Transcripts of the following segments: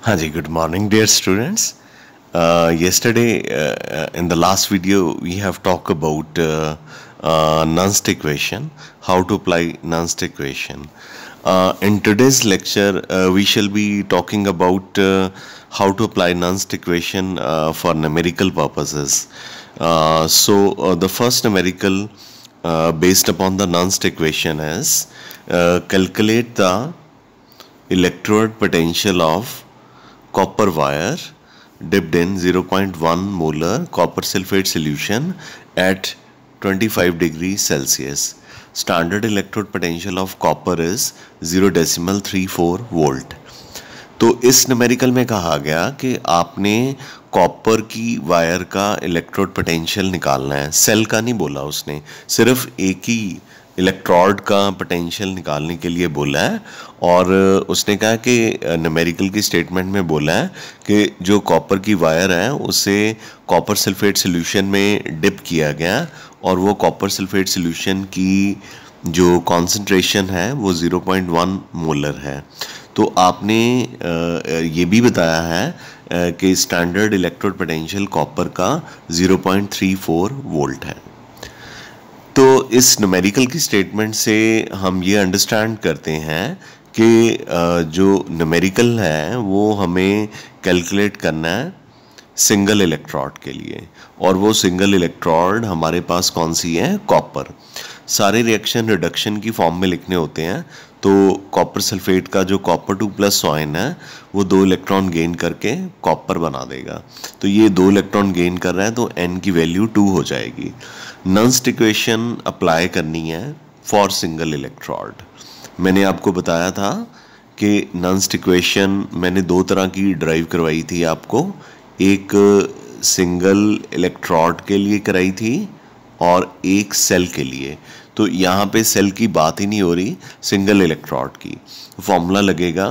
Haji, good morning, dear students. Uh, yesterday, uh, uh, in the last video, we have talked about uh, uh, non-stick how to apply non equation. Uh, in today's lecture, uh, we shall be talking about how to apply non equation for numerical purposes. so, the first numerical based upon the non equation is calculate the electrode potential of copper wire dipped in 0.1 molar copper sulfate solution at 25 degrees Celsius. Standard electrode potential of copper is 0.34 volt. तो इस numerical में कहा गया कि आपने copper की wire का electrode potential निकालना है सेल का नहीं बोला उसने सिर्फ एक ही इलेक्ट्रॉड का पोटेंशियल निकालने के लिए बोला है और उसने कहा कि नमेरिकल की स्टेटमेंट में बोला है कि जो कॉपर की वायर है उसे कॉपर सल्फेट सोल्यूशन में डिप किया गया और वो कॉपर सल्फेट सॉल्यूशन की जो कॉन्सेंट्रेशन है वो 0.1 मोलर है तो आपने ये भी बताया है कि स्टैंडर्ड इलेक्ट्रोड पोटेंशियल कॉपर का 0.34 वोल्ट है तो इस नमेरिकल की स्टेटमेंट से हम ये अंडरस्टैंड करते हैं कि जो नमेरिकल है वो हमें कैलकुलेट करना है सिंगल इलेक्ट्रॉड के लिए और वो सिंगल इलेक्ट्रॉड हमारे पास कौन सी है कॉपर सारे रिएक्शन रिडक्शन की फॉर्म में लिखने होते हैं तो कॉपर सल्फेट का जो कॉपर टू प्लस सॉइन है वो दो इलेक्ट्रॉन गेन करके कॉपर बना देगा तो ये दो इलेक्ट्रॉन गेन कर रहा है तो एन की वैल्यू टू हो जाएगी नंस्ट इक्वेशन अप्लाई करनी है फॉर सिंगल इलेक्ट्रॉड मैंने आपको बताया था कि नंस्ट इक्वेशन मैंने दो तरह की ड्राइव करवाई थी आपको एक सिंगल इलेक्ट्रॉड के लिए कराई थी और एक सेल के लिए तो यहाँ पे सेल की बात ही नहीं हो रही सिंगल इलेक्ट्रॉड की फॉर्मूला लगेगा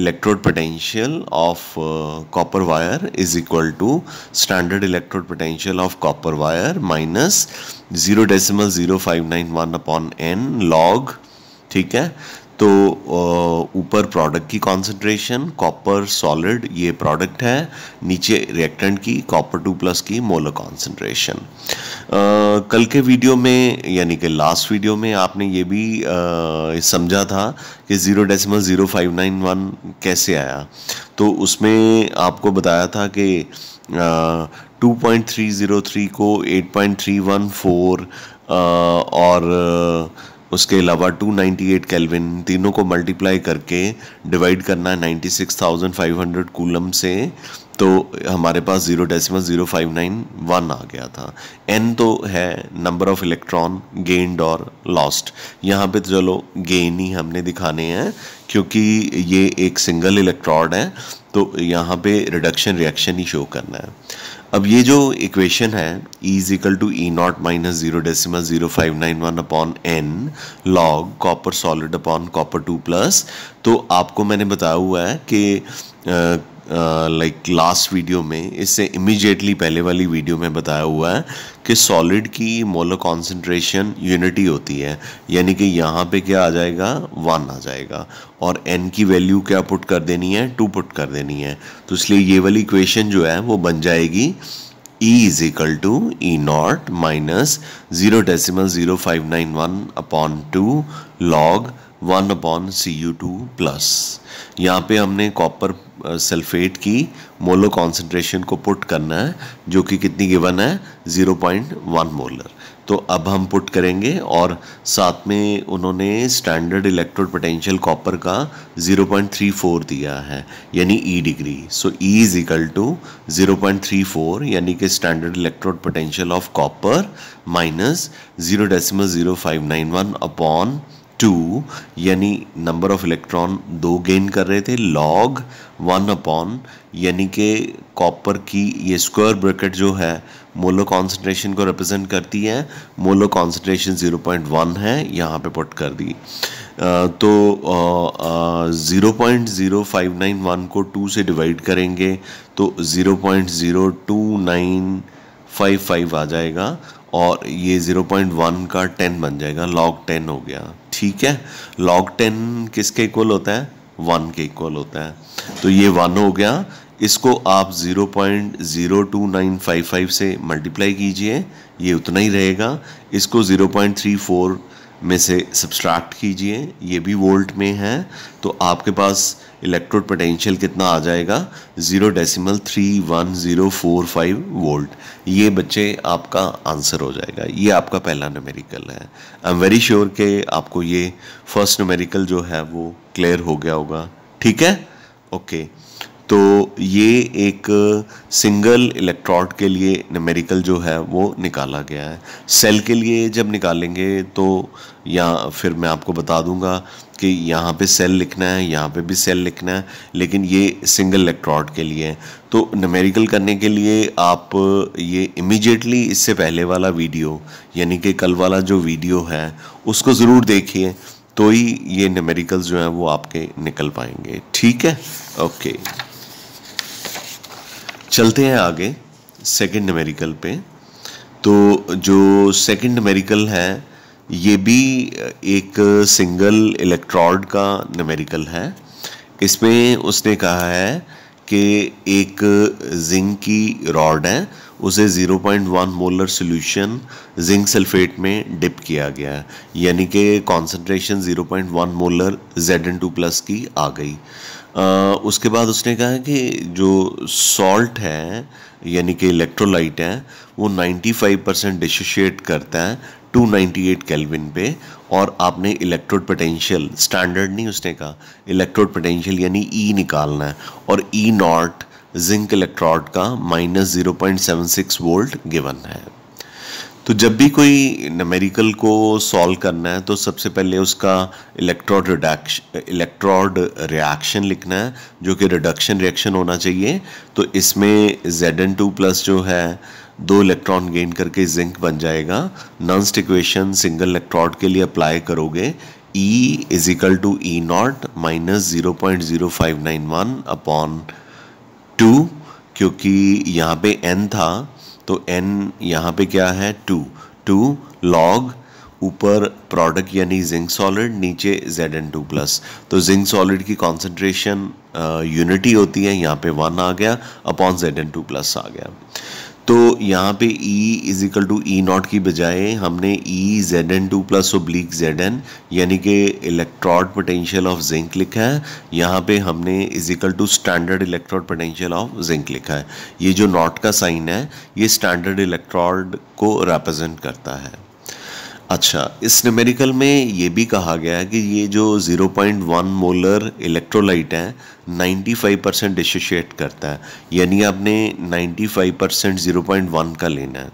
electrode potential of uh, copper wire is equal to standard electrode potential of copper wire minus 0.0591 upon n log ठीक है तो ऊपर प्रोडक्ट की कॉन्सेंट्रेशन कॉपर सॉलिड ये प्रोडक्ट है नीचे रिएक्टेंट की कॉपर टू प्लस की मोलर कॉन्सेंट्रेशन कल के वीडियो में यानी कि लास्ट वीडियो में आपने ये भी समझा था कि zero decimal zero five nine one कैसे आया तो उसमें आपको बताया था कि two point three zero three को eight point three one four और उसके अलावा 298 केल्विन तीनों को मल्टीप्लाई करके डिवाइड करना है 96,500 कूलम से तो हमारे पास zero decimal zero five nine one आ गया था एन तो है नंबर ऑफ इलेक्ट्रॉन गेंड और लॉस्ट यहाँ पे तो चलो गेन ही हमने दिखाने हैं क्योंकि ये एक सिंगल इलेक्ट्रॉड है तो यहाँ पे रिडक्शन रिएक्शन ही शो करना है अब ये जो इक्वेशन है E is equal to E not minus zero decimal zero five nine one upon N log copper solid upon copper two plus तो आपको मैंने बताया हुआ है कि लाइक लास्ट वीडियो में इससे इमिजिएटली पहले वाली वीडियो में बताया हुआ है कि सॉलिड की मोलो कॉन्सेंट्रेशन यूनिटी होती है यानी कि यहाँ पे क्या आ जाएगा वन आ जाएगा और एन की वैल्यू क्या पुट कर देनी है टू पुट कर देनी है तो इसलिए ये वाली इक्वेशन जो है वो बन जाएगी E is equal to E not minus zero decimal zero five nine one upon two log one upon C U two plus यहाँ पे हमने कॉपर सल्फेट की मोलो कॉन्सेंट्रेशन को पुट करना है जो कि कितनी गिवन है 0.1 मोलर तो अब हम पुट करेंगे और साथ में उन्होंने स्टैंडर्ड इलेक्ट्रोड पोटेंशियल कॉपर का 0.34 दिया है यानी E degree so E is equal to 0.34 यानी कि standard electrode potential of copper minus zero decimal zero five nine one upon two यानी नंबर ऑफ इलेक्ट्रॉन दो गेन कर रहे थे लॉग वन अपॉन यानी कि कॉपर की ये स्क्वायर ब्रैकेट जो है मोलो कॉन्सेंट्रेशन को रिप्रेजेंट करती है मोलो कॉन्सेंट्रेशन 0.1 है यहाँ पे पुट कर दी तो zero point zero five nine one को टू से डिवाइड करेंगे तो zero point zero two nine five five आ जाएगा और ये 0.1 का 10 बन जाएगा लॉग 10 हो गया ठीक है लॉग 10 किसके इक्वल होता है वन के इक्वल होता है तो ये वन हो गया इसको आप 0.02955 से मल्टीप्लाई कीजिए ये उतना ही रहेगा इसको में से सब्सट्रैक्ट कीजिए ये भी वोल्ट में है तो आपके पास इलेक्ट्रोड पोटेंशियल कितना आ जाएगा zero decimal three one zero four five volt ये बच्चे आपका आंसर हो जाएगा ये आपका पहला न्यूमेरिकल है आई एम वेरी श्योर के आपको ये फर्स्ट नमेरिकल जो है वो क्लियर हो गया होगा ठीक है ओके okay. तो ये एक सिंगल इलेक्ट्रॉड के लिए नमेरिकल जो है वो निकाला गया है सेल के लिए जब निकालेंगे तो या फिर मैं आपको बता दूंगा कि यहाँ पे सेल लिखना है यहाँ पे भी सेल लिखना है लेकिन ये सिंगल इलेक्ट्रॉड के लिए है तो नमेरिकल करने के लिए आप ये इमिजिएटली इससे पहले वाला वीडियो यानी कि कल वाला जो वीडियो है उसको ज़रूर देखिए तो ही ये नमेरिकल जो हैं वो आपके निकल पाएंगे ठीक है ओके चलते हैं आगे सेकंड मेरिकल पे तो जो सेकंड मेरिकल है ये भी एक सिंगल इलेक्ट्रॉड का नमेरिकल है इसमें उसने कहा है कि एक जिंक की रॉड है उसे 0.1 मोलर सोल्यूशन जिंक सल्फेट में डिप किया गया है यानी कि कॉन्सेंट्रेशन 0.1 मोलर Zn2 प्लस की आ गई उसके बाद उसने कहा कि जो सॉल्ट है यानी कि इलेक्ट्रोलाइट है वो 95 परसेंट डिशोशिएट करता है 298 केल्विन पे और आपने इलेक्ट्रोड पोटेंशियल स्टैंडर्ड नहीं उसने कहा इलेक्ट्रोड पोटेंशियल यानी ई e निकालना है और ई नॉट जिंक इलेक्ट्रोड का minus zero point seven six volt given है तो जब भी कोई नमेरिकल को सॉल्व करना है तो सबसे पहले उसका इलेक्ट्रोड रिडक्शन इलेक्ट्रोड रिएक्शन लिखना है जो कि रिडक्शन रिएक्शन होना चाहिए तो इसमें जेड एन टू प्लस जो है दो इलेक्ट्रॉन गेन करके जिंक बन जाएगा नॉन स्टिक्वेशन सिंगल इलेक्ट्रोड के लिए अप्लाई करोगे E is equal to E not minus zero point zero five nine one upon two क्योंकि यहाँ पे एन था तो एन यहाँ पे क्या है टू टू लॉग ऊपर प्रोडक्ट यानी जिंक सॉलिड नीचे जेड एन टू प्लस तो जिंक सॉलिड की कॉन्सेंट्रेशन यूनिटी uh, होती है यहाँ पे वन आ गया upon Z N two plus आ गया तो यहाँ पे E is equal to E not की बजाय हमने E Z N two plus oblique Z N यानी कि इलेक्ट्रॉड पोटेंशियल ऑफ जिंक लिखा है यहाँ पे हमने is equal to standard electrode potential of zinc लिखा है ये जो नॉट का साइन है ये स्टैंडर्ड इलेक्ट्रॉड को रिप्रेजेंट करता है अच्छा इस न्यूमेरिकल में ये भी कहा गया है कि ये जो 0.1 मोलर इलेक्ट्रोलाइट है 95 परसेंट डिसोशिएट करता है यानी आपने 95 परसेंट ज़ीरो का लेना है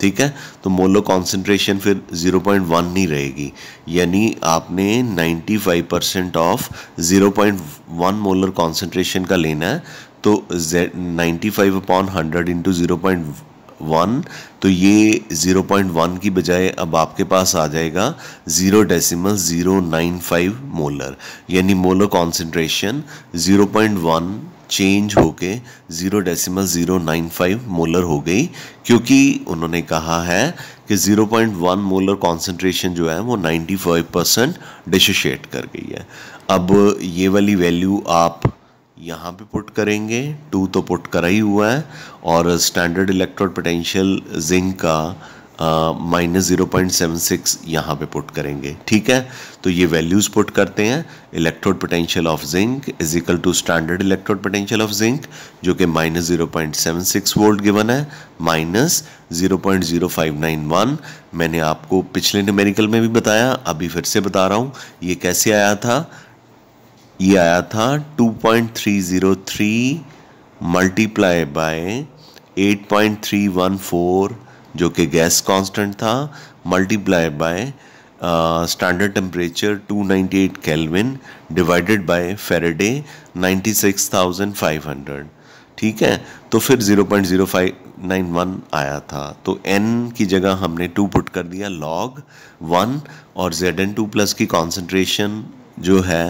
ठीक है तो मोलो कॉन्सेंट्रेशन फिर 0.1 नहीं रहेगी यानी आपने 95 परसेंट ऑफ 0.1 मोलर कॉन्सेंट्रेशन का लेना है तो Z ninety five upon hundred into zero point one तो ये ज़ीरो पॉइंट वन की बजाय अब आपके पास आ जाएगा zero decimal zero nine five molar यानी molar concentration zero point one change होके zero decimal zero nine five molar हो गई क्योंकि उन्होंने कहा है कि zero point one molar concentration जो है वो नाइन्टी फाइव परसेंट डिसोशिएट कर गई है अब ये वाली वैल्यू आप यहाँ पे पुट करेंगे टू तो पुट करा ही हुआ है और स्टैंडर्ड इलेक्ट्रोड पोटेंशियल जिंक का minus zero point seven six यहाँ पर पुट करेंगे ठीक है तो ये वैल्यूज़ पुट करते हैं electrode potential of zinc is equal to standard electrode potential of zinc जो कि minus zero point seven six volt given है minus zero point zero five nine one मैंने आपको पिछले न्यूमेरिकल में भी बताया अभी फिर से बता रहा हूँ ये कैसे आया था ये आया था 2.303 मल्टीप्लाई बाय 8.314 जो कि गैस कांस्टेंट था multiply by standard temperature 298 kelvin divided by Faraday 96,500 ठीक है तो फिर 0.0591 आया था तो n की जगह हमने 2 पुट कर दिया लॉग 1 और zn2 प्लस की कॉन्सेंट्रेशन जो है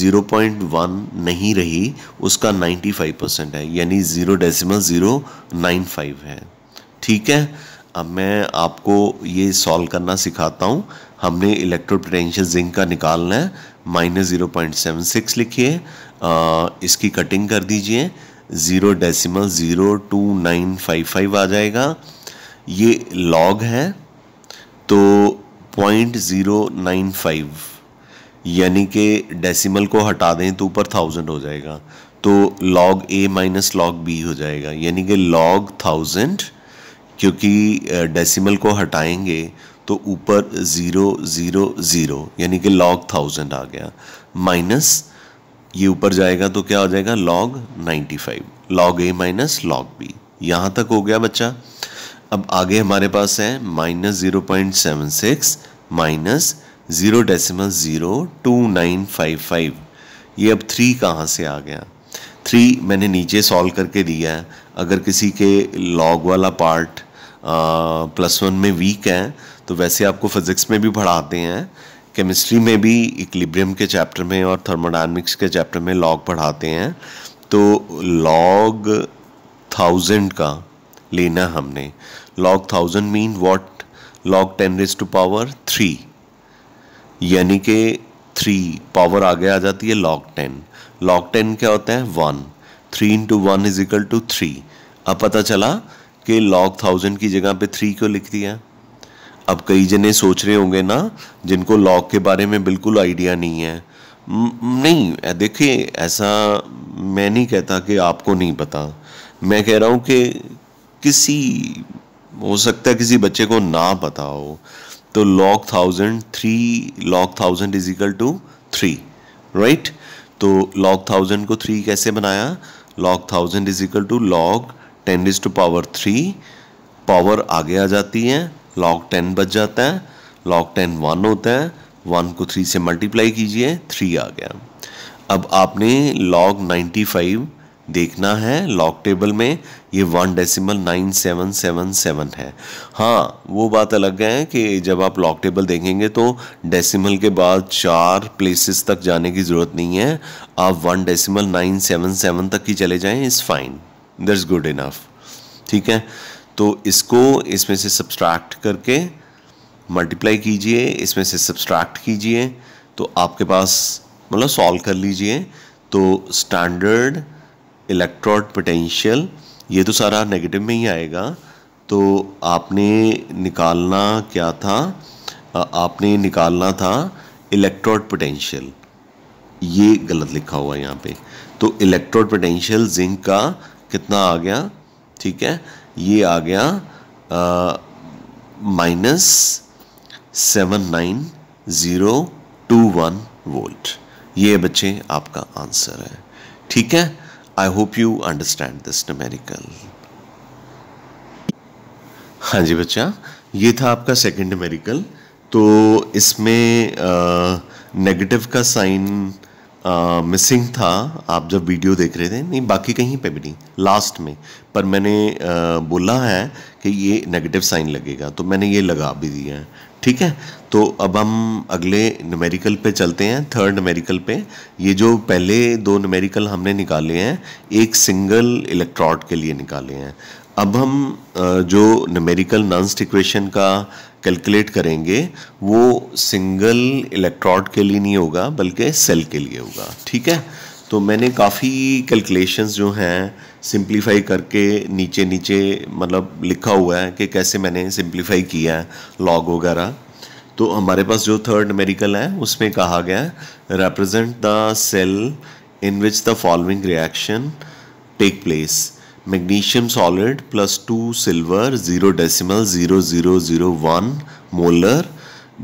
0.1 नहीं रही उसका 95 परसेंट है यानी zero decimal zero nine five है ठीक है अब मैं आपको ये सॉल्व करना सिखाता हूँ हमने इलेक्ट्रोपोटेंशियल जिंक का निकालना है minus zero point seven six लिखिए इसकी कटिंग कर दीजिए zero decimal zero two nine five five आ जाएगा ये लॉग है तो पॉइंट ज़ीरो नाइन फाइव यानी कि डेसिमल को हटा दें तो ऊपर थाउजेंड हो जाएगा तो log A minus log B हो जाएगा यानी कि लॉग थाउजेंड क्योंकि डेसिमल को हटाएंगे तो ऊपर ज़ीरो ज़ीरो ज़ीरो यानी कि लॉग थाउजेंड आ गया माइनस ये ऊपर जाएगा तो क्या हो जाएगा log ninety five log A minus log B यहाँ तक हो गया बच्चा अब आगे हमारे पास है minus zero point seven six minus zero decimal zero two nine five five ये अब थ्री कहाँ से आ गया थ्री मैंने नीचे सॉल्व करके दिया है अगर किसी के लॉग वाला पार्ट प्लस वन में वीक है तो वैसे आपको फिज़िक्स में भी पढ़ाते हैं केमिस्ट्री में भी इक्लिब्रियम के चैप्टर में और थर्मोडाइनमिक्स के चैप्टर में लॉग पढ़ाते हैं तो लॉग थाउजेंड का लेना हमने log thousand mean what log ten raise to power three यानी कि थ्री पावर आगे आ जाती है लॉग टेन लॉग टेन क्या होता है one three into one is equal to three अब पता चला कि लॉग थाउजेंड की जगह पे थ्री क्यों लिख दिया अब कई जने सोच रहे होंगे ना जिनको लॉग के बारे में बिल्कुल आइडिया नहीं है नहीं देखिए ऐसा मैं नहीं कहता कि आपको नहीं पता मैं कह रहा हूँ कि किसी हो सकता है किसी बच्चे को ना पता हो तो log thousand three log thousand is equal to three right तो log थाउजेंड को थ्री कैसे बनाया log thousand is equal to log ten is to power three power आगे आ जाती है log टेन बच जाता है log टेन वन होता है वन को थ्री से मल्टीप्लाई कीजिए थ्री आ गया अब आपने log नाइन्टी फाइव देखना है लॉग टेबल में ये one decimal nine seven seven seven है हाँ वो बात अलग है कि जब आप लॉक टेबल देखेंगे तो डेसिमल के बाद चार प्लेसेस तक जाने की ज़रूरत नहीं है आप one decimal nine seven seven तक ही चले जाएं is fine that's good enough ठीक है तो इसको इसमें से सब्सट्रैक्ट करके मल्टीप्लाई कीजिए इसमें से सब्सट्रैक्ट कीजिए तो आपके पास मतलब सॉल्व कर लीजिए तो स्टैंडर्ड इलेक्ट्रोड पोटेंशियल ये तो सारा नेगेटिव में ही आएगा तो आपने निकालना क्या था आपने निकालना था इलेक्ट्रोड पोटेंशियल ये गलत लिखा हुआ है यहाँ पे तो इलेक्ट्रोड पोटेंशियल जिंक का कितना आ गया ठीक है ये आ गया minus seven nine zero two one volt ये बच्चे आपका आंसर है ठीक है I hope you understand this numerical हाँ जी बच्चा ये था आपका सेकंड मेरिकल तो इसमें नेगेटिव का साइन मिसिंग uh, था आप जब वीडियो देख रहे थे नहीं बाकी कहीं पे भी नहीं लास्ट में पर मैंने uh, बोला है कि ये नेगेटिव साइन लगेगा तो मैंने ये लगा भी दिया है ठीक है तो अब हम अगले नमेरिकल पे चलते हैं थर्ड नमेरिकल पे ये जो पहले दो नमेरिकल हमने निकाले हैं एक सिंगल इलेक्ट्रॉड के लिए निकाले हैं अब हम uh, जो नमेरिकल नॉन्स्टिक्वेशन का कैलकुलेट करेंगे वो सिंगल इलेक्ट्रॉड के लिए नहीं होगा बल्कि सेल के लिए होगा ठीक है तो मैंने काफ़ी कैलकुलेशंस जो हैं सिंप्लीफाई करके नीचे नीचे मतलब लिखा हुआ है कि कैसे मैंने सिंप्लीफाई किया है लॉग वगैरह तो हमारे पास जो थर्ड मेडिकल है उसमें कहा गया है represent the cell in which the following reaction take place magnesium solid plus two silver zero decimal zero zero zero one molar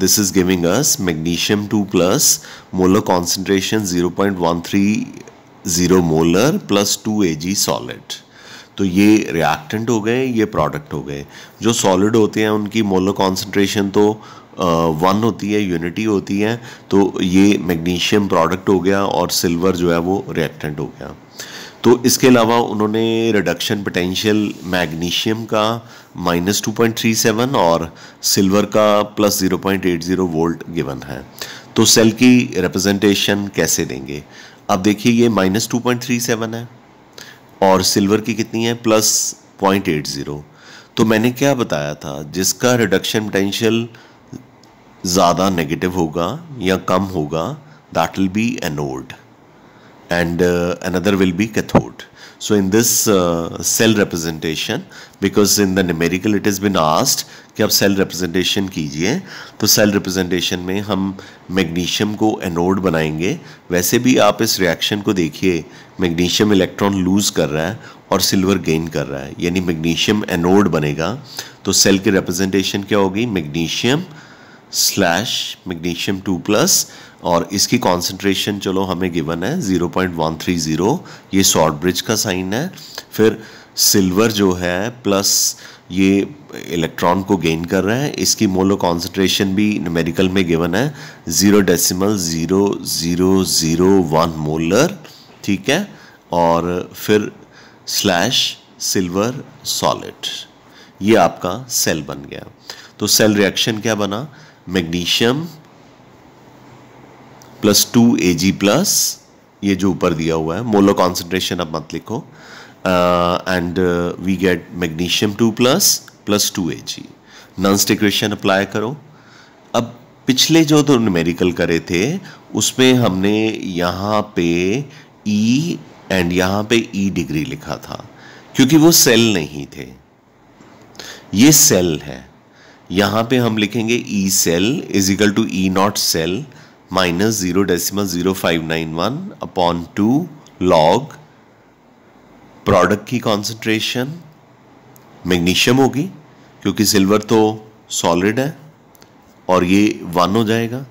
this is giving us magnesium two plus molar concentration zero point one three zero molar plus two A G solid तो ये reactant हो गए ये product हो गए जो solid होते हैं उनकी मोलर कॉन्सेंट्रेशन तो वन uh, होती है यूनिटी होती है तो ये मैग्नीशियम प्रोडक्ट हो गया और सिल्वर जो है वो रिएक्टेंट हो गया तो इसके अलावा उन्होंने रिडक्शन पोटेंशियल मैग्नीशियम का minus two point three seven और सिल्वर का plus zero point eight zero volt given है तो सेल की रिप्रेजेंटेशन कैसे देंगे अब देखिए ये minus two point three seven है और सिल्वर की कितनी है प्लस पॉइंट एट ज़ीरो तो मैंने क्या बताया था जिसका रिडक्शन पोटेंशियल ज़्यादा नेगेटिव होगा या कम होगा that will be anode and uh, another will be cathode. So in this uh, cell representation, because in the numerical it has been asked कि आप cell representation कीजिए तो cell representation में हम magnesium को anode बनाएंगे वैसे भी आप इस reaction को देखिए magnesium electron lose कर रहा है और silver gain कर रहा है यानी magnesium anode बनेगा तो cell की representation क्या होगी magnesium slash magnesium two plus और इसकी कॉन्सेंट्रेशन चलो हमें गिवन है 0.130 ये शॉर्ट ब्रिज का साइन है फिर सिल्वर जो है प्लस ये इलेक्ट्रॉन को गेन कर रहे हैं इसकी मोलो कॉन्सेंट्रेशन भी न्यूमेरिकल में गिवन है zero decimal zero zero zero one molar ठीक है और फिर स्लैश सिल्वर सॉलिड ये आपका सेल बन गया तो सेल रिएक्शन क्या बना magnesium plus two A G plus ये जो ऊपर दिया हुआ है मोलो कॉन्सेंट्रेशन अब मत लिखो and we get magnesium two plus plus two A G नॉन स्टिक्रेशन अप्लाई करो अब पिछले जो तो न्यूमेरिकल करे थे उसमें हमने यहाँ पे ई e एंड यहाँ पे ई e डिग्री लिखा था क्योंकि वो सेल नहीं थे ये सेल है यहाँ पे हम लिखेंगे E cell is equal to E naught cell minus zero decimal zero five nine one upon two log product की कॉन्सेंट्रेशन मैग्नीशियम होगी क्योंकि सिल्वर तो सॉलिड है और ये वन हो जाएगा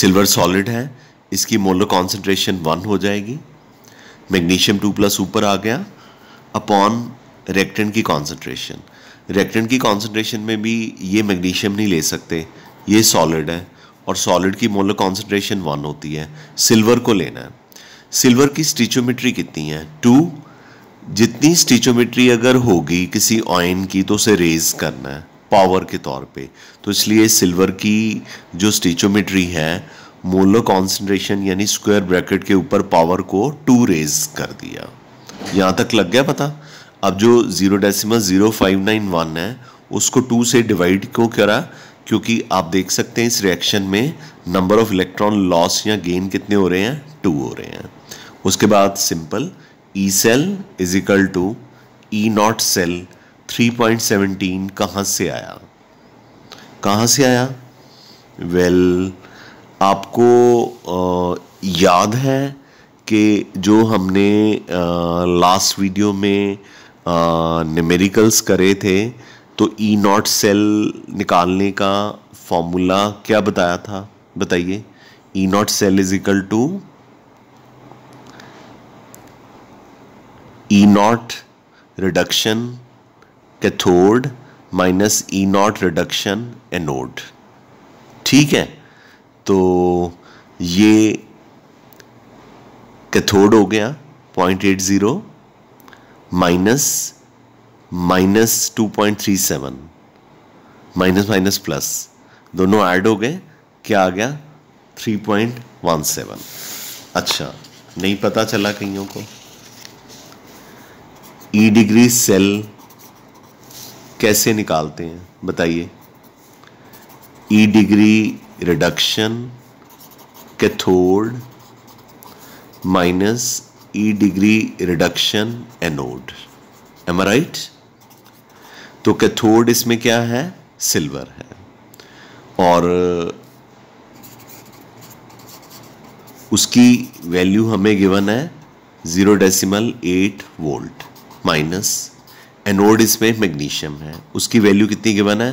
सिल्वर सॉलिड है इसकी मोलर कॉन्सेंट्रेशन वन हो जाएगी मैग्नीशियम टू प्लस ऊपर आ गया अपॉन रिएक्टेंट की कॉन्सेंट्रेशन रिएक्टेंट की कॉन्सेंट्रेशन में भी ये मैग्नीशियम नहीं ले सकते ये सॉलिड है और सॉलिड की मोलर कॉन्सेंट्रेशन वन होती है सिल्वर को लेना है सिल्वर की स्टीचोमेट्री कितनी है टू जितनी स्टीचोमेट्री अगर होगी किसी ऑइन की तो उसे रेज करना है पावर के तौर पे तो इसलिए सिल्वर की जो स्टीचोमेट्री है मोलो कॉन्सेंट्रेशन यानी स्क्वायर ब्रैकेट के ऊपर पावर को टू रेज कर दिया यहाँ तक लग गया पता अब जो zero decimal zero five nine one है उसको टू से डिवाइड क्यों करा क्योंकि आप देख सकते हैं इस रिएक्शन में नंबर ऑफ इलेक्ट्रॉन लॉस या गेन कितने हो रहे हैं टू हो रहे हैं उसके बाद simple E cell is equal to E naught cell 3.17 कहाँ से आया कहाँ से आया वेल well, आपको आ, याद है कि जो हमने लास्ट वीडियो में न्यूमेरिकल्स करे थे तो ई नॉट सेल निकालने का फॉर्मूला क्या बताया था बताइए E naught cell is equal to E naught reduction cathode minus E naught reduction anode ठीक है तो ये कैथोड हो गया point eight zero minus minus two point three seven minus minus plus दोनों ऐड हो गए क्या आ गया थ्री पॉइंट वन सेवन अच्छा नहीं पता चला कहीं को ई e डिग्री सेल कैसे निकालते हैं बताइए E e degree reduction cathode minus E e degree reduction anode um right तो कैथोड इसमें क्या है सिल्वर है और उसकी वैल्यू हमें गिवन है zero decimal eight volt minus anode इसमें मैग्नीशियम है उसकी वैल्यू कितनी गिवन है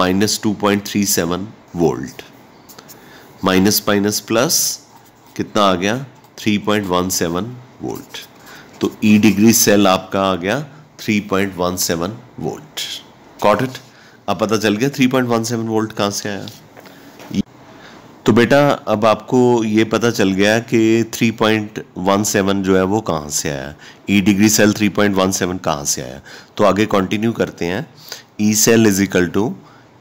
minus two point three seven volt minus minus plus कितना आ गया three point one seven volt तो ई e डिग्री सेल आपका आ गया 3.17 वोल्ट कॉट इट अब पता चल गया 3.17 वोल्ट कहाँ से आया तो बेटा अब आपको ये पता चल गया कि 3.17 जो है वो कहाँ से आया ई डिग्री सेल 3.17 कहाँ से आया तो आगे कंटिन्यू करते हैं E cell is equal to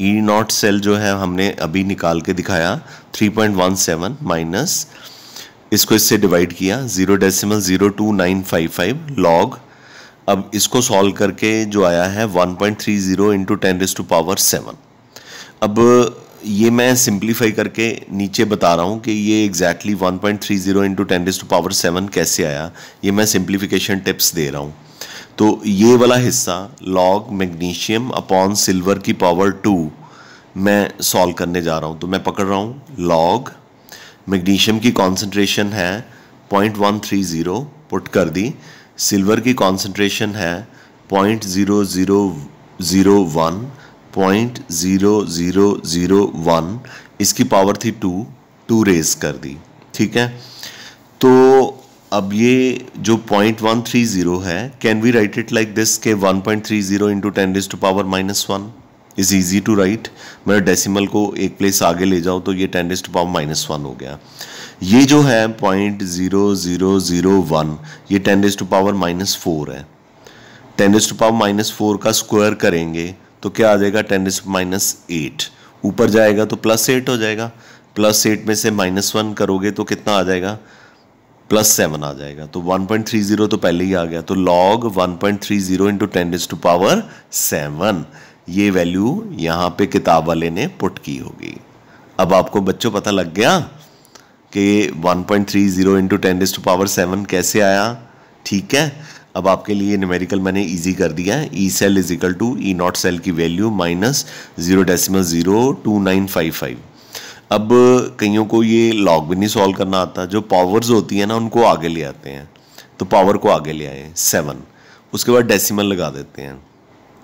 E naught cell जो है हमने अभी निकाल के दिखाया 3.17 माइनस इसको इससे डिवाइड किया zero decimal zero two nine five five log अब इसको सॉल्व करके जो आया है 1.30 point three zero into ten to power seven अब ये मैं सिंप्लीफाई करके नीचे बता रहा हूँ कि ये exactly one point three zero into ten to power seven कैसे आया ये मैं सिंप्लीफिकेशन टिप्स दे रहा हूँ तो ये वाला हिस्सा लॉग मैग्नीशियम अपॉन सिल्वर की पावर टू मैं सॉल्व करने जा रहा हूँ तो मैं पकड़ रहा हूँ लॉग मैग्नीशियम की कॉन्सेंट्रेशन है point one three zero put कर दी सिल्वर की कॉन्सेंट्रेशन है point zero zero zero one point zero zero zero one इसकी पावर थी टू टू रेज कर दी ठीक है तो अब ये जो पॉइंट वन थ्री ज़ीरो है can we right it like this के one point three zero into ten raise to power minus one is easy to write मेरा डेसिमल को एक प्लेस आगे ले जाओ तो ये ten raise to power minus one हो गया ये जो है point zero zero zero one ये ten raise to power minus four है ten raise to power minus four का स्क्वायर करेंगे तो क्या आ जाएगा टेन रेज माइनस एट ऊपर जाएगा तो प्लस एट हो जाएगा प्लस एट में से माइनस वन करोगे तो कितना आ जाएगा प्लस सेवन आ जाएगा तो वन पॉइंट थ्री जीरो तो पहले ही आ गया तो log one point three zero into ten raise to power seven ये वैल्यू यहाँ पे किताब वाले ने पुट की होगी अब आपको बच्चों पता लग गया कि 1.30 point three zero into ten to power seven कैसे आया ठीक है अब आपके लिए न्यूमेरिकल मैंने इजी कर दिया है E cell is equal to E naught cell की value minus zero decimal zero two nine five five अब कईयों को ये लॉग भी नहीं सॉल्व करना आता जो पावर्स होती हैं ना उनको आगे ले आते हैं तो पावर को आगे ले आए सेवन उसके बाद डेसिमल लगा देते हैं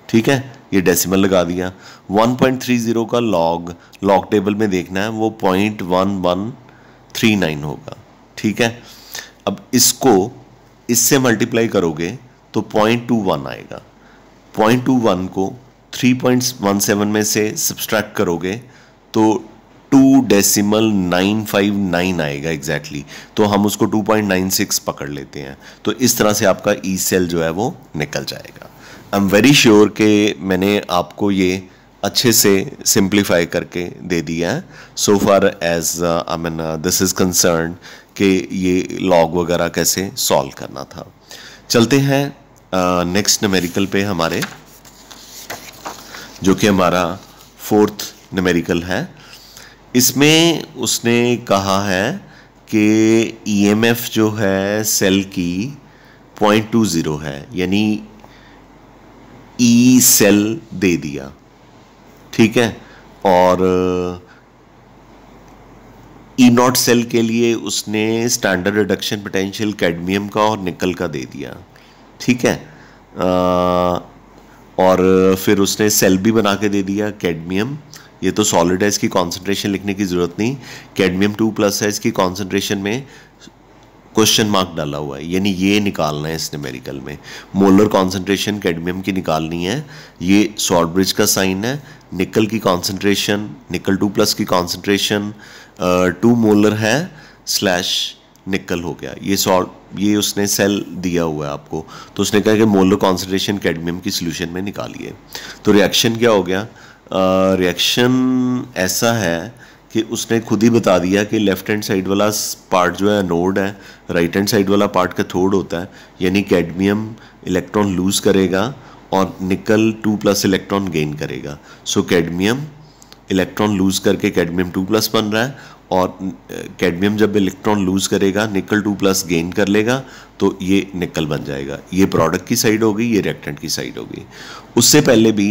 ठीक है ये डेसिमल लगा दिया 1.30 का लॉग लॉग टेबल में देखना है वो point one one three nine होगा ठीक है अब इसको इससे मल्टीप्लाई करोगे तो पॉइंट टू वन आएगा पॉइंट टू वन को थ्री पॉइंट वन सेवन में से सब्सट्रैक्ट करोगे तो two decimal nine five nine आएगा एग्जैक्टली exactly. तो हम उसको टू पॉइंट नाइन सिक्स पकड़ लेते हैं तो इस तरह से आपका ई e सेल जो है वो निकल जाएगा आई एम वेरी श्योर कि मैंने आपको ये अच्छे से सिंप्लीफाई करके दे दिया है so far as I mean this is concern कि ये लॉग वगैरह कैसे सॉल्व करना था चलते हैं नेक्स्ट uh, नमेरिकल पे हमारे जो कि हमारा फोर्थ नमेरिकल है इसमें उसने कहा है कि ईएमएफ e जो है सेल की पॉइंट टू ज़ीरो है यानी ई e सेल दे दिया ठीक है और ई नॉट सेल के लिए उसने स्टैंडर्ड रिडक्शन पोटेंशियल कैडमियम का और निकल का दे दिया ठीक है आ, uh, और uh, फिर उसने सेल भी बना के दे दिया कैडमियम ये तो सॉलिड है इसकी कॉन्सेंट्रेशन लिखने की ज़रूरत नहीं कैडमियम टू प्लस है इसकी कॉन्सेंट्रेशन में क्वेश्चन मार्क डाला हुआ है यानी ये निकालना है इस न्यूमेरिकल में मोलर कॉन्सेंट्रेशन कैडमियम की निकालनी है ये सॉल्ट ब्रिज का साइन है निकल की कॉन्सेंट्रेशन निकल टू प्लस की कॉन्सेंट्रेशन टू मोलर है स्लैश निकल हो गया ये सॉल्ट ये उसने सेल दिया हुआ है आपको तो उसने कहा कि मोलर कॉन्सेंट्रेशन कैडमियम की सोल्यूशन में निकालिए तो रिएक्शन क्या हो गया रिएक्शन ऐसा है कि उसने खुद ही बता दिया कि लेफ़्ट हैंड साइड वाला पार्ट जो है नोड है राइट हैंड साइड वाला पार्ट का थोड़ होता है यानी कैडमियम इलेक्ट्रॉन लूज़ करेगा और nickel two plus electron gain करेगा सो कैडमियम इलेक्ट्रॉन लूज़ करके कैडमियम टू प्लस बन रहा है और कैडमियम जब इलेक्ट्रॉन लूज़ करेगा निकल टू प्लस गेन कर लेगा तो ये निकल बन जाएगा ये प्रोडक्ट की साइड होगी ये रिएक्टेंट की साइड होगी उससे पहले भी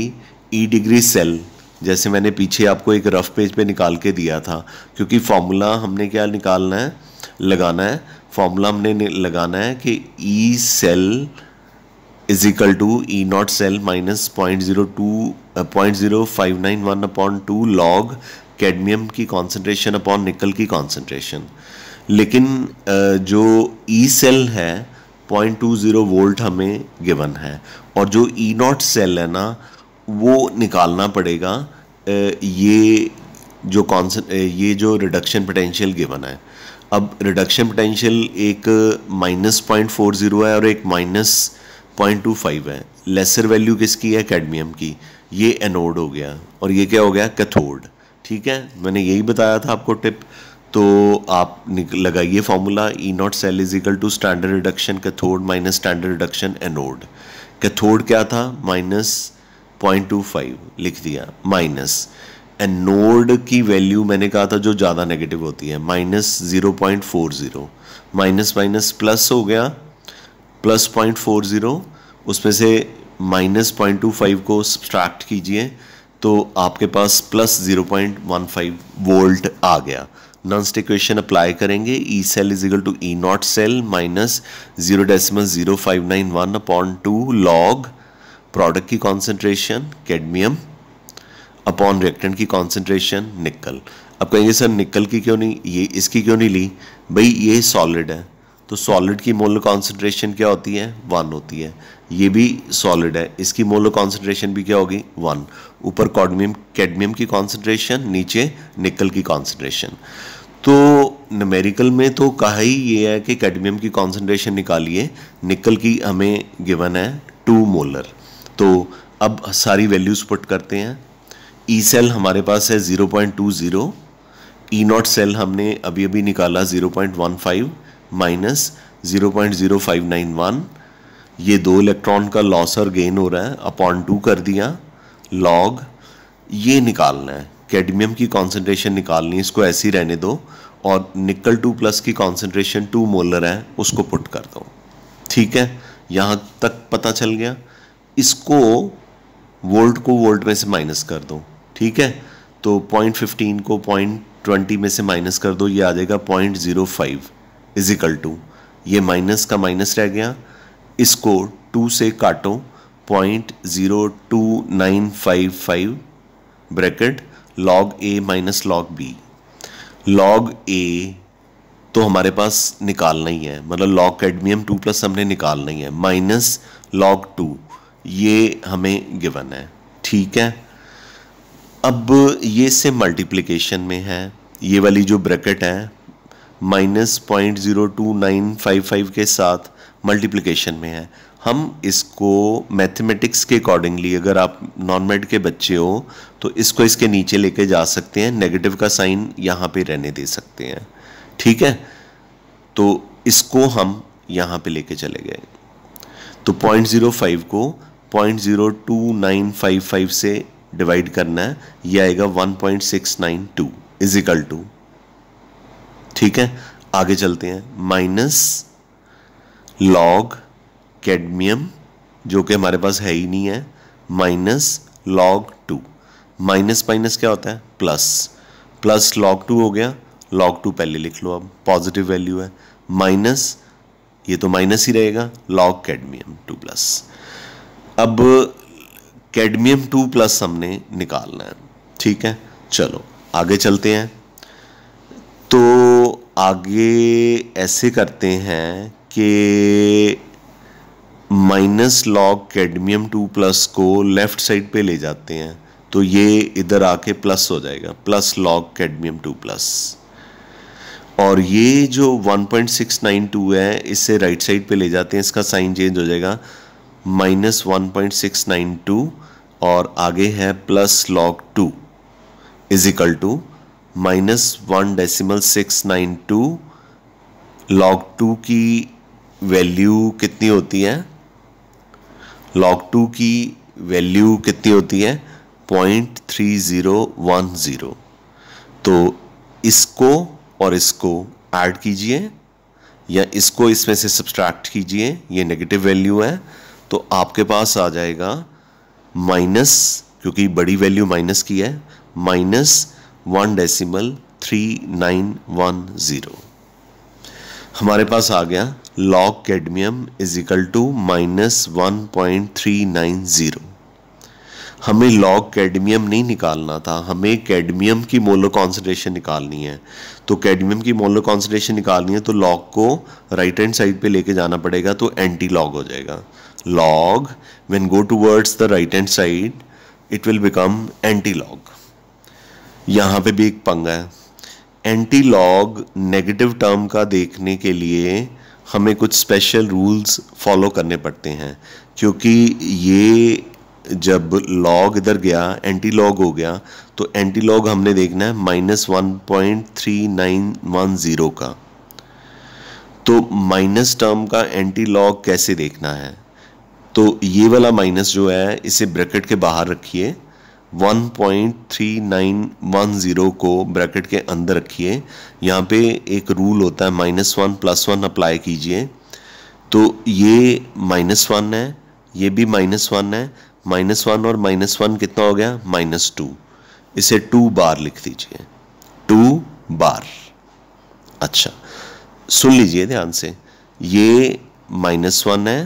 ई डिग्री सेल जैसे मैंने पीछे आपको एक रफ़ पेज पे निकाल के दिया था क्योंकि फार्मूला हमने क्या निकालना है लगाना है फार्मूला हमने लगाना है कि E cell is equal to E naught cell minus point zero two point zero five nine one upon two log cadmium की कॉन्सेंट्रेशन अपॉन निकल की कॉन्सेंट्रेशन लेकिन uh, जो ई e सेल है पॉइंट टू ज़ीरो वोल्ट हमें given है और जो ई naught cell है ना वो निकालना पड़ेगा ये जो कॉन्सन ये जो रिडक्शन पोटेंशियल गिवन है अब रिडक्शन पोटेंशियल एक माइनस पॉइंट फोर ज़ीरो है और एक माइनस पॉइंट टू फाइव है लेसर वैल्यू किसकी है कैडमियम की ये एनोड हो गया और ये क्या हो गया कैथोड ठीक है मैंने यही बताया था आपको टिप तो आप लगाइए formula E naught cell is equal to standard reduction cathode minus standard reduction anode cathode क्या था माइनस पॉइंट टू फाइव लिख दिया माइनस एंड नोड की वैल्यू मैंने कहा था जो ज़्यादा नेगेटिव होती है minus zero point four zero minus minus plus हो गया प्लस पॉइंट फोर ज़ीरो उसमें से माइनस पॉइंट टू फाइव को सब्सट्रैक्ट कीजिए तो आपके पास plus zero point one five volt आ गया स्टिक इक्वेशन अप्लाई करेंगे E cell is equal to E naught cell minus zero decimal zero five nine one upon two log product की कॉन्सेंट्रेशन कैडमियम अपॉन रिएक्टेंट की concentration nickel अब कहेंगे sir निकल की क्यों नहीं ये इसकी क्यों नहीं ली भाई ये सॉलिड है तो सॉलिड की मोल कॉन्सेंट्रेशन क्या होती है वन होती है ये भी सॉलिड है इसकी मोल कॉन्सेंट्रेशन भी क्या होगी वन ऊपर कॉडमियम कैडमियम की कॉन्सेंट्रेशन नीचे निकल की कॉन्सेंट्रेशन तो नमेरिकल में तो कहा ही ये है कि कैडमियम की कॉन्सेंट्रेशन निकालिए निकल की हमें गिवन है टू मोलर तो अब सारी वैल्यूज़ पुट करते हैं ई e सेल हमारे पास है zero point two zero E naught cell हमने अभी अभी निकाला zero point one five minus zero point zero five nine one ये दो इलेक्ट्रॉन का लॉस और गेन हो रहा है अपॉन टू कर दिया लॉग ये निकालना है कैडमियम की कॉन्सेंट्रेशन निकालनी इसको ऐसे ही रहने दो और निकल टू प्लस की कॉन्सेंट्रेशन टू मोलर है उसको पुट कर दो ठीक है यहाँ तक पता चल गया इसको वोल्ट को वोल्ट में से माइनस कर दो ठीक है तो पॉइंट फिफ्टीन को पॉइंट ट्वेंटी में से माइनस कर दो ये आ जाएगा point zero five is equal to ये माइनस का माइनस रह गया इसको टू से काटो point zero two nine five five bracket log A minus log B log A तो हमारे पास निकालना ही है मतलब लॉग एडमियम टू प्लस हमने निकालना ही है माइनस लॉग टू ये हमें गिवन है ठीक है अब ये से मल्टीप्लिकेशन में है ये वाली जो ब्रैकेट है minus point zero two nine five five के साथ मल्टीप्लिकेशन में है हम इसको मैथमेटिक्स के अकॉर्डिंगली अगर आप नॉन मेड के बच्चे हो तो इसको इसके नीचे लेके जा सकते हैं नेगेटिव का साइन यहाँ पे रहने दे सकते हैं ठीक है तो इसको हम यहाँ पे लेके चले गए तो पॉइंट ज़ीरो फाइव को point zero two nine five five से डिवाइड करना है ये आएगा one point six nine two is equal to ठीक है आगे चलते हैं माइनस लॉग कैडमियम जो कि हमारे पास है ही नहीं है minus log two minus minus क्या होता है प्लस प्लस लॉग टू हो गया लॉग टू पहले लिख लो अब पॉजिटिव वैल्यू है माइनस ये तो माइनस ही रहेगा लॉग कैडमियम टू प्लस अब कैडमियम टू प्लस हमने निकालना है ठीक है चलो आगे चलते हैं तो आगे ऐसे करते हैं कि minus log cadmium two plus को लेफ़्ट साइड पे ले जाते हैं तो ये इधर आके प्लस हो जाएगा plus log cadmium two plus और ये जो 1.692 है इसे राइट साइड पे ले जाते हैं इसका साइन चेंज हो जाएगा minus one point six nine two और आगे है plus log two is equal to minus one decimal six nine two log two की वैल्यू कितनी होती है लॉग टू की वैल्यू कितनी होती है point three zero one zero तो इसको और इसको ऐड कीजिए या इसको इसमें से सब्सट्रैक्ट कीजिए ये नेगेटिव वैल्यू है तो आपके पास आ जाएगा माइनस क्योंकि बड़ी वैल्यू माइनस की है minus one decimal three nine one zero हमारे पास आ गया log cadmium is equal to minus one point three nine zero हमें लॉग कैडमियम नहीं निकालना था हमें कैडमियम की मोलर कॉन्सेंट्रेशन निकालनी है तो कैडमियम की मोलर कॉन्सेंट्रेशन निकालनी है तो लॉग को राइट हैंड साइड पे लेके जाना पड़ेगा तो एंटी लॉग हो जाएगा log when go towards the right hand side it will become anti log यहाँ पे भी एक पंगा है एंटी लॉग नेगेटिव टर्म का देखने के लिए हमें कुछ स्पेशल रूल्स फॉलो करने पड़ते हैं क्योंकि ये जब लॉग इधर गया एंटी लॉग हो गया तो एंटी लॉग हमने देखना है minus one point three nine one zero का तो माइनस टर्म का एंटी लॉग कैसे देखना है तो ये वाला माइनस जो है इसे ब्रैकेट के बाहर रखिए 1.3910 को ब्रैकेट के अंदर रखिए यहाँ पे एक रूल होता है minus one plus one apply कीजिए तो ये माइनस वन है ये भी माइनस वन है माइनस वन और माइनस वन कितना हो गया माइनस टू इसे टू बार लिख दीजिए टू बार अच्छा सुन लीजिए ध्यान से ये माइनस वन है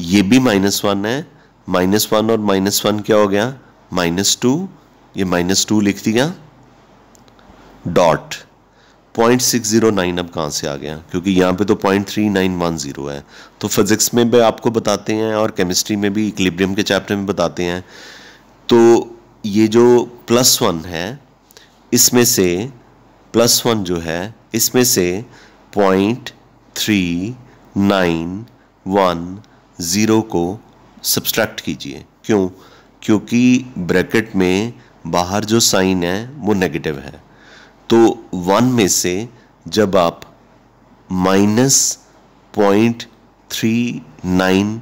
ये भी माइनस वन है माइनस वन और माइनस वन क्या हो गया माइनस टू ये माइनस टू लिख दिया dot point six zero nine अब कहाँ से आ गया क्योंकि यहाँ पे तो point three nine one zero है तो फिज़िक्स में भी आपको बताते हैं और केमिस्ट्री में भी इक्लिब्रियम के चैप्टर में बताते हैं तो ये जो प्लस वन है इसमें से प्लस वन जो है इसमें से point three nine one zero को सब्सट्रैक्ट कीजिए क्यों क्योंकि ब्रैकेट में बाहर जो साइन है वो नेगेटिव है तो वन में से जब आप minus point three nine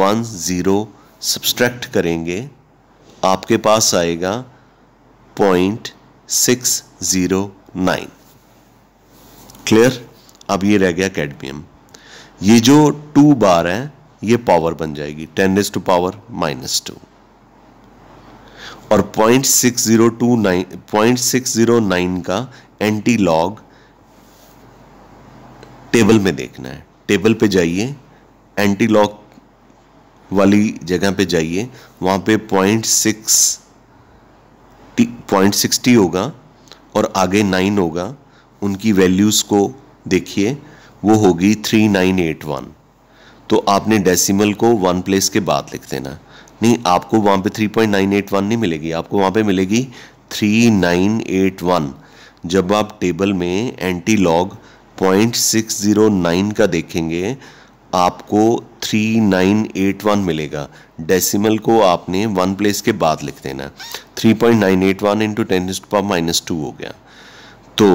one zero subtract करेंगे आपके पास आएगा point six zero nine clear अब ये रह गया कैडमियम ये जो टू बार है ये पावर बन जाएगी ten is to power minus two और point six zero two nine point six zero nine का एंटी लॉग टेबल में देखना है टेबल पे जाइए एंटी लॉग वाली जगह पे जाइए वहां पे पॉइंट सिक्स पॉइंट सिक्सटी होगा और आगे नाइन होगा उनकी वैल्यूज़ को देखिए वो होगी थ्री नाइन एट वन तो आपने डेसिमल को वन प्लेस के बाद लिख देना नहीं आपको वहाँ पे 3.981 नहीं मिलेगी आपको वहाँ पे मिलेगी 3981 जब आप टेबल में anti log point zero nine का देखेंगे आपको 3981 मिलेगा डेसिमल को आपने वन प्लेस के बाद लिख देना 3.981 point nine eight one into ten power minus two हो गया तो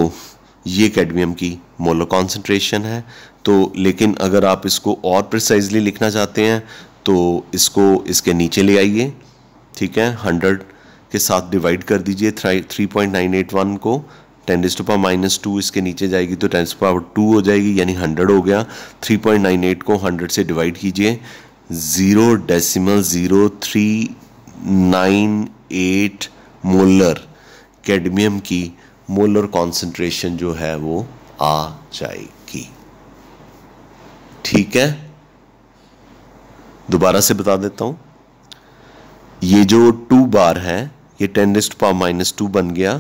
ये कैडमियम की मोलो कॉन्सेंट्रेशन है तो लेकिन अगर आप इसको और प्रिसाइजली लिखना चाहते हैं तो इसको इसके नीचे ले आइए ठीक है हंड्रेड के साथ डिवाइड कर दीजिए three point nine eight one को टेन डिस्ट पावर माइनस टू इसके नीचे जाएगी तो टेन इज पावर टू हो जाएगी यानी हंड्रेड हो गया थ्री पॉइंट नाइन एट को हंड्रेड से डिवाइड कीजिए zero decimal zero three nine eight molar cadmium की मोलर कॉन्सेंट्रेशन जो है वो आ जाएगी ठीक है दोबारा से बता देता हूँ ये जो टू बार है ये ten raised power minus two बन गया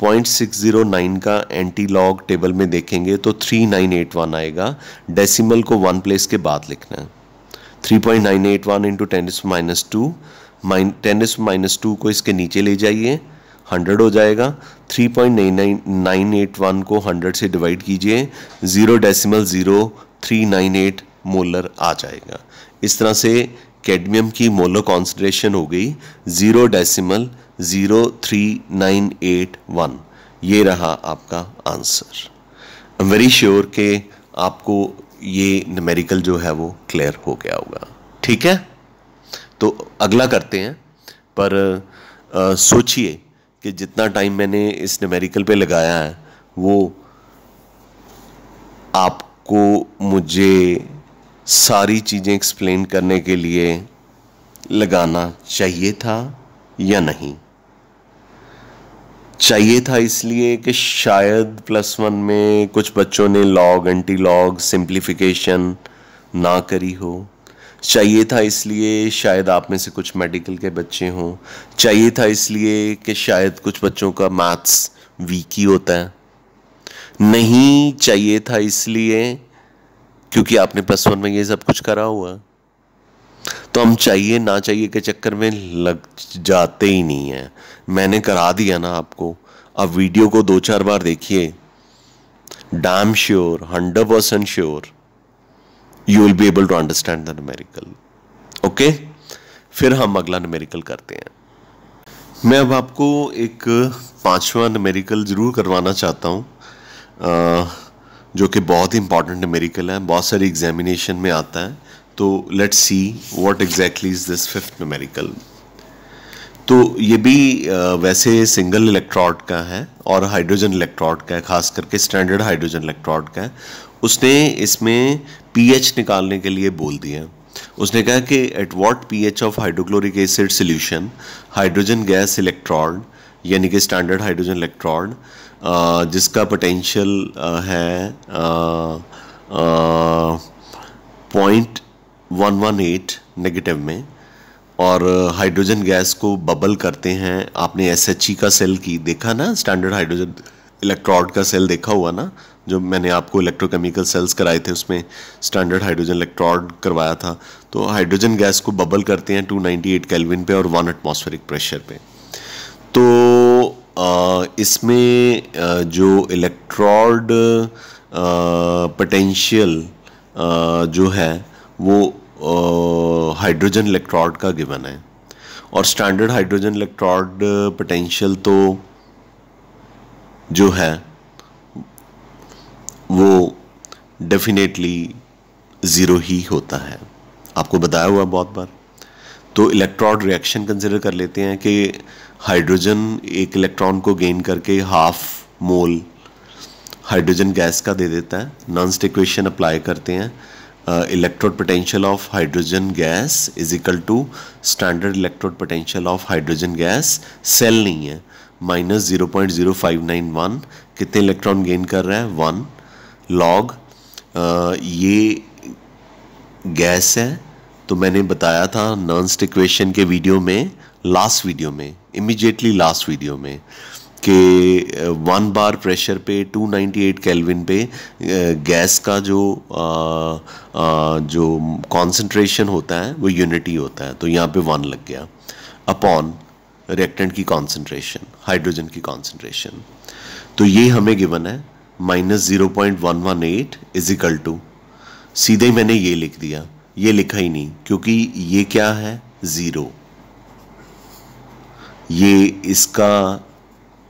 पॉइंट सिक्स जीरो नाइन का एंटी लॉग टेबल में देखेंगे तो थ्री नाइन एट वन आएगा डेसिमल को वन प्लेस के बाद लिखना है three point nine eight one into ten raised minus two minus ten raised minus two को इसके नीचे ले जाइए हंड्रेड हो जाएगा three point nine nine eight one को हंड्रेड से डिवाइड कीजिए ज़ीरो डेसिमल ज़ीरो 398 मोलर आ जाएगा इस तरह से कैडमियम की मोलर कॉन्सेंट्रेशन हो गई zero decimal zero three nine eight one ये रहा आपका answer I am very sure के आपको ये नमेरिकल जो है वो क्लियर हो गया होगा ठीक है तो अगला करते हैं पर सोचिए कि जितना टाइम मैंने इस नमेरिकल पे लगाया है वो आप को मुझे सारी चीज़ें एक्सप्लेन करने के लिए लगाना चाहिए था या नहीं चाहिए था इसलिए कि शायद प्लस वन में कुछ बच्चों ने लॉग एंटी लॉग सिंप्लीफिकेशन ना करी हो चाहिए था इसलिए शायद आप में से कुछ मेडिकल के बच्चे हों चाहिए था इसलिए कि शायद कुछ बच्चों का मैथ्स वीक ही होता है नहीं चाहिए था इसलिए क्योंकि आपने प्लस वन में ये सब कुछ करा हुआ तो हम चाहिए ना चाहिए के चक्कर में लग जाते ही नहीं है मैंने करा दिया ना आपको अब वीडियो को दो चार बार देखिए damn sure hundred percent sure you will be able to understand the numerical okay फिर हम अगला न्यूमेरिकल करते हैं मैं अब आपको एक पांचवा न्यूमेरिकल ज़रूर करवाना चाहता हूं जो कि बहुत ही इंपॉर्टेंट मेरिकल है बहुत सारी एग्जामिनेशन में आता है तो let's see what exactly is this fifth numerical तो ये भी वैसे सिंगल इलेक्ट्रॉड का है और हाइड्रोजन इलेक्ट्रॉड का है खास करके स्टैंडर्ड हाइड्रोजन इलेक्ट्रॉड का है उसने इसमें पीएच निकालने के लिए बोल दिया उसने कहा कि at what pH of hydrochloric acid solution hydrogen gas electrode यानी कि स्टैंडर्ड हाइड्रोजन इलेक्ट्रॉड जिसका पोटेंशियल है point one one eight negative में और हाइड्रोजन गैस को बबल करते हैं आपने एस एच ई का सेल की देखा ना स्टैंडर्ड हाइड्रोजन इलेक्ट्रॉड का सेल देखा हुआ ना जो मैंने आपको इलेक्ट्रोकेमिकल सेल्स कराए थे उसमें स्टैंडर्ड हाइड्रोजन इलेक्ट्रॉड करवाया था तो हाइड्रोजन गैस को बबल करते हैं 298 केल्विन पे और वन एटमॉस्फेरिक प्रेशर पे तो इसमें जो इलेक्ट्रोड पोटेंशियल जो है वो हाइड्रोजन इलेक्ट्रोड का गिवन है और स्टैंडर्ड हाइड्रोजन इलेक्ट्रोड पोटेंशियल तो जो है वो डेफिनेटली ज़ीरो ही होता है आपको बताया हुआ बहुत बार तो इलेक्ट्रॉड रिएक्शन कंसिडर कर लेते हैं कि हाइड्रोजन एक इलेक्ट्रॉन को गेन करके हाफ मोल हाइड्रोजन गैस का दे देता है नॉन स्टिक्वेशन अप्लाई करते हैं electrode potential of hydrogen gas is equal to standard electrode potential of hydrogen gas cell नहीं है minus zero point zero five nine one कितने इलेक्ट्रॉन गेन कर रहा है वन लॉग uh, ये गैस है तो मैंने बताया था नॉन क्वेश्चन के वीडियो में लास्ट वीडियो में इमिजिएटली लास्ट वीडियो में कि वन बार प्रेशर पे 298 केल्विन पे गैस का जो आ, आ, जो कॉन्सेंट्रेशन होता है वो यूनिटी होता है तो यहाँ पे वन लग गया अपॉन रिएक्टेंट की कॉन्सेंट्रेशन हाइड्रोजन की कॉन्सेंट्रेशन तो ये हमें गिवन है minus zero point one one eight is equal to सीधे मैंने ये लिख दिया ये लिखा ही नहीं क्योंकि ये क्या है ज़ीरो ये इसका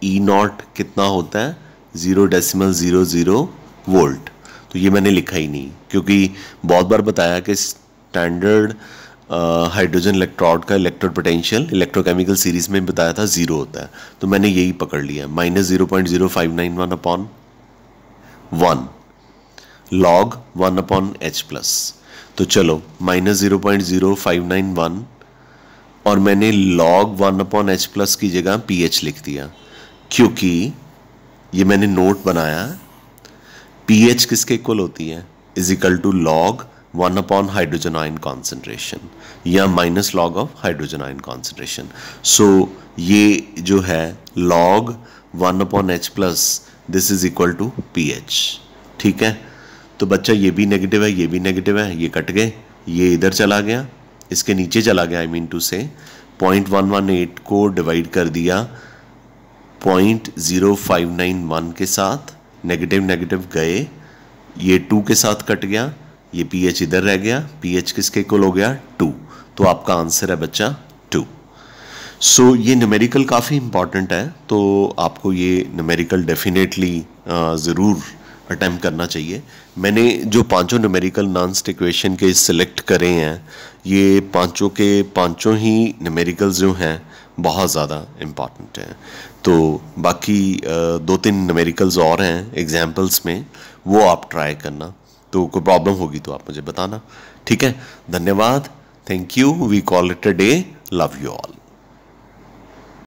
ई e नॉट कितना होता है zero decimal zero zero volt तो ये मैंने लिखा ही नहीं क्योंकि बहुत बार बताया कि स्टैंडर्ड हाइड्रोजन इलेक्ट्रॉड का इलेक्ट्रोड पोटेंशियल इलेक्ट्रोकेमिकल सीरीज में बताया था ज़ीरो होता है तो मैंने यही पकड़ लिया minus zero point zero five nine one upon one log one upon H plus तो चलो minus zero point zero five nine one और मैंने log one upon H plus की जगह पी एच लिख दिया क्योंकि ये मैंने नोट बनाया पी एच किसके इक्वल होती है is equal to log one upon hydrogen ion concentration या minus log of hydrogen ion concentration so ये जो है log one upon H plus this is equal to P H ठीक है तो बच्चा ये भी नेगेटिव है ये भी नेगेटिव है ये कट गए ये इधर चला गया इसके नीचे चला गया आई मीन टू से पॉइंट वन वन एट को डिवाइड कर दिया point zero five nine one के साथ नेगेटिव नेगेटिव गए ये टू के साथ कट गया ये पी एच इधर रह गया पी एच किसके कुल हो गया टू तो आपका आंसर है बच्चा टू सो so, ये न्यूमेरिकल काफ़ी इम्पॉर्टेंट है तो आपको ये न्यूमेरिकल डेफिनेटली ज़रूर अटैम्प्ट करना चाहिए मैंने जो पांचों न्यूमेरिकल नॉन्स्ट इक्वेशन के सिलेक्ट करे हैं ये पांचों के पांचों ही न्यूमेरिकल्स जो हैं बहुत ज़्यादा इम्पॉर्टेंट हैं तो बाकी दो तीन न्यूमेरिकल्स और हैं एग्जाम्पल्स में वो आप ट्राई करना तो कोई प्रॉब्लम होगी तो आप मुझे बताना ठीक है धन्यवाद thank you we call it a day love you all